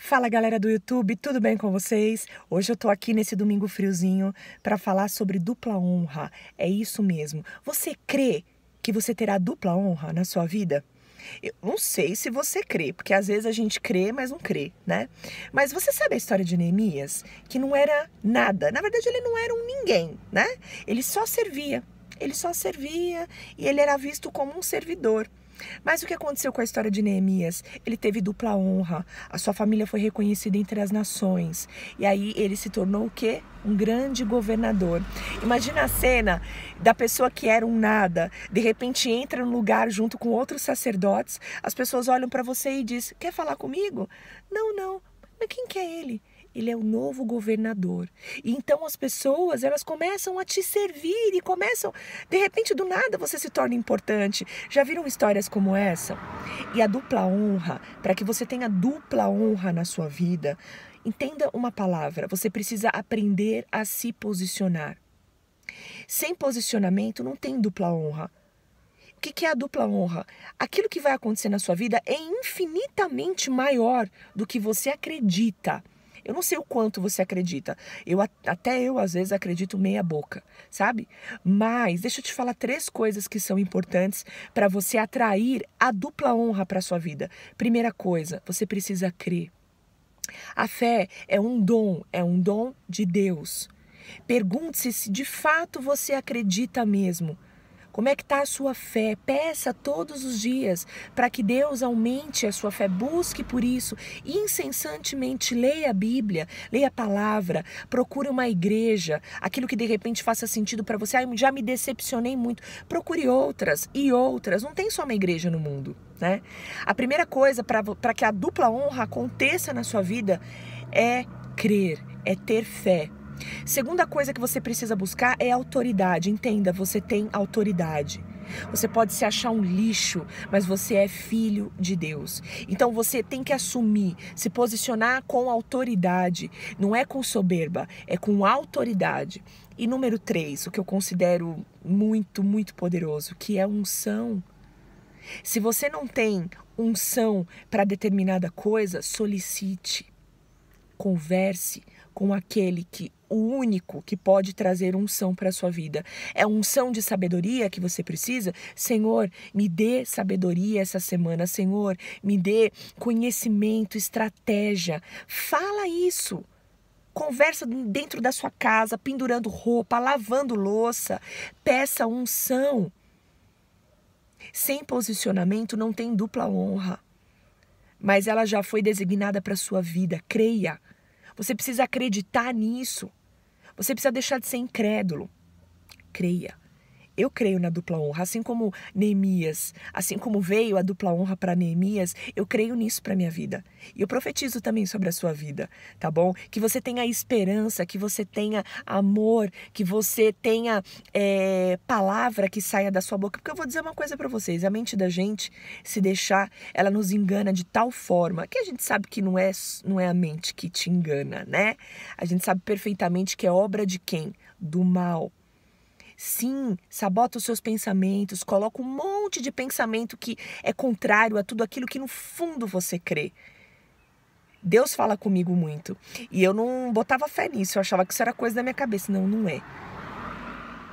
Fala galera do YouTube, tudo bem com vocês? Hoje eu tô aqui nesse domingo friozinho para falar sobre dupla honra. É isso mesmo. Você crê que você terá dupla honra na sua vida? Eu não sei se você crê, porque às vezes a gente crê, mas não crê, né? Mas você sabe a história de Neemias? Que não era nada. Na verdade, ele não era um ninguém, né? Ele só servia ele só servia e ele era visto como um servidor. Mas o que aconteceu com a história de Neemias? Ele teve dupla honra, a sua família foi reconhecida entre as nações. E aí ele se tornou o quê? Um grande governador. Imagina a cena da pessoa que era um nada, de repente entra no lugar junto com outros sacerdotes, as pessoas olham para você e dizem: Quer falar comigo? Não, não. Mas quem que é ele? ele é o novo governador. E então as pessoas, elas começam a te servir e começam, de repente do nada você se torna importante. Já viram histórias como essa? E a dupla honra, para que você tenha dupla honra na sua vida, entenda uma palavra, você precisa aprender a se posicionar. Sem posicionamento não tem dupla honra. O que é a dupla honra? Aquilo que vai acontecer na sua vida é infinitamente maior do que você acredita. Eu não sei o quanto você acredita. Eu até eu às vezes acredito meia boca, sabe? Mas deixa eu te falar três coisas que são importantes para você atrair a dupla honra para sua vida. Primeira coisa, você precisa crer. A fé é um dom, é um dom de Deus. Pergunte-se se de fato você acredita mesmo. Como é que está a sua fé? Peça todos os dias para que Deus aumente a sua fé. Busque por isso. Incessantemente leia a Bíblia, leia a palavra, procure uma igreja, aquilo que de repente faça sentido para você. Ah, já me decepcionei muito. Procure outras e outras. Não tem só uma igreja no mundo. Né? A primeira coisa para que a dupla honra aconteça na sua vida é crer, é ter fé. Segunda coisa que você precisa buscar é autoridade. Entenda, você tem autoridade. Você pode se achar um lixo, mas você é filho de Deus. Então você tem que assumir, se posicionar com autoridade. Não é com soberba, é com autoridade. E número três, o que eu considero muito, muito poderoso, que é unção. Se você não tem unção para determinada coisa, solicite, converse com aquele que o único que pode trazer unção para a sua vida. É unção de sabedoria que você precisa? Senhor, me dê sabedoria essa semana. Senhor, me dê conhecimento, estratégia. Fala isso conversa dentro da sua casa, pendurando roupa, lavando louça, peça unção. Sem posicionamento não tem dupla honra. Mas ela já foi designada para sua vida, creia. Você precisa acreditar nisso. Você precisa deixar de ser incrédulo. Creia. Eu creio na dupla honra, assim como Neemias, assim como veio a dupla honra para Neemias, eu creio nisso para minha vida. E eu profetizo também sobre a sua vida, tá bom? Que você tenha esperança, que você tenha amor, que você tenha é, palavra que saia da sua boca. Porque eu vou dizer uma coisa para vocês: a mente da gente, se deixar, ela nos engana de tal forma que a gente sabe que não é, não é a mente que te engana, né? A gente sabe perfeitamente que é obra de quem? Do mal. Sim, sabota os seus pensamentos, coloca um monte de pensamento que é contrário a tudo aquilo que no fundo você crê. Deus fala comigo muito. E eu não botava fé nisso, eu achava que isso era coisa da minha cabeça. Não, não é.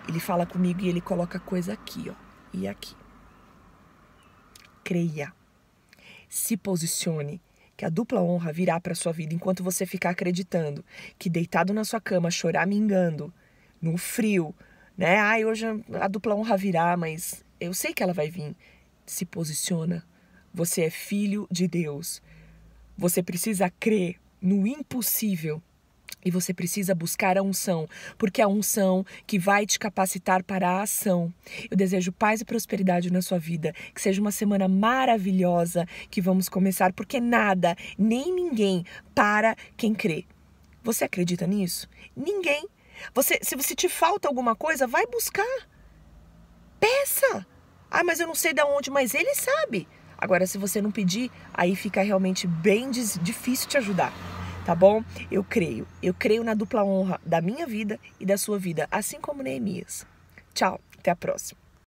Ele fala comigo e ele coloca coisa aqui, ó, e aqui. Creia. Se posicione que a dupla honra virá para sua vida enquanto você ficar acreditando que deitado na sua cama, chorar, mingando, no frio, né? Ai, hoje a dupla honra virá, mas eu sei que ela vai vir. Se posiciona. Você é filho de Deus. Você precisa crer no impossível e você precisa buscar a unção, porque é a unção que vai te capacitar para a ação. Eu desejo paz e prosperidade na sua vida, que seja uma semana maravilhosa que vamos começar, porque nada, nem ninguém para quem crê. Você acredita nisso? Ninguém você, se você te falta alguma coisa, vai buscar. Peça. Ah, mas eu não sei de onde, mas ele sabe. Agora, se você não pedir, aí fica realmente bem difícil te ajudar, tá bom? Eu creio. Eu creio na dupla honra da minha vida e da sua vida, assim como Neemias. Tchau, até a próxima.